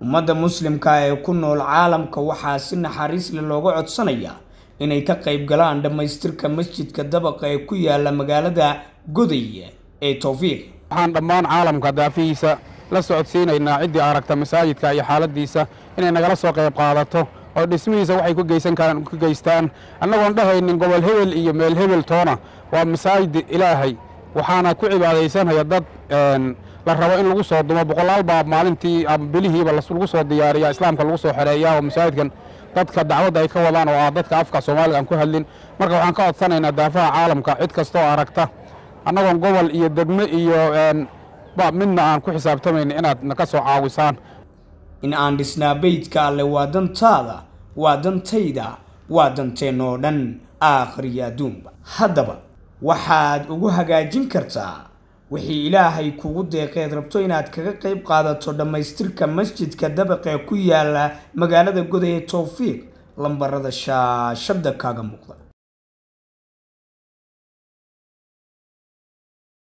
ummadda muslimka ee ku nool caalamka waxaa si naxariis leh looga codsanayaa inay ka qayb galaan dhammaystirka masjidka dabaqa ee ku yaalla magaalada goday ee towfiiq waxaan dhammaan caalamka daafihiisa la socodsiinaynaa ciddii aragta masaajidka iyo xaaladiisa inay nagala soo qayb qaadato oo dhismihiisa waxay ku geysan karaan ku geystaan annagoon dhahaynin gobol hebel iyo meel hebel toona waa masaajid ilaahay waxaana ku cibaadaysanaya dad la rabo in lagu soo dumo boqolaal baa maalintii bilihiiba lagu soo diyaariya islaamka lagu soo xereeyaa oo masaajidkan dadka dacwadda ay ka wadaan oo ah dadka afka soomaaliga aan ku hadlin marka waxaan ka codsanaynaa daafaha caalamka cid kastooo aragta annagoon gobol iyo degme iyo midna aan ku xisaabtamayna inaad naka soo caawisaan in aan dhisnaa beydka alle waa dantaada waa dantayda waa danteennoo dhan aakhriya adduunba haddaba waxaad ugu hagaajin kartaa wixii ilaahay kugu deeqeed rabto inaad kaga qayb qaadato dhammaystirka masjidka dabaqee ku yaala magaalada goday ee towfiiq lambarada shaashada kaaga muuqda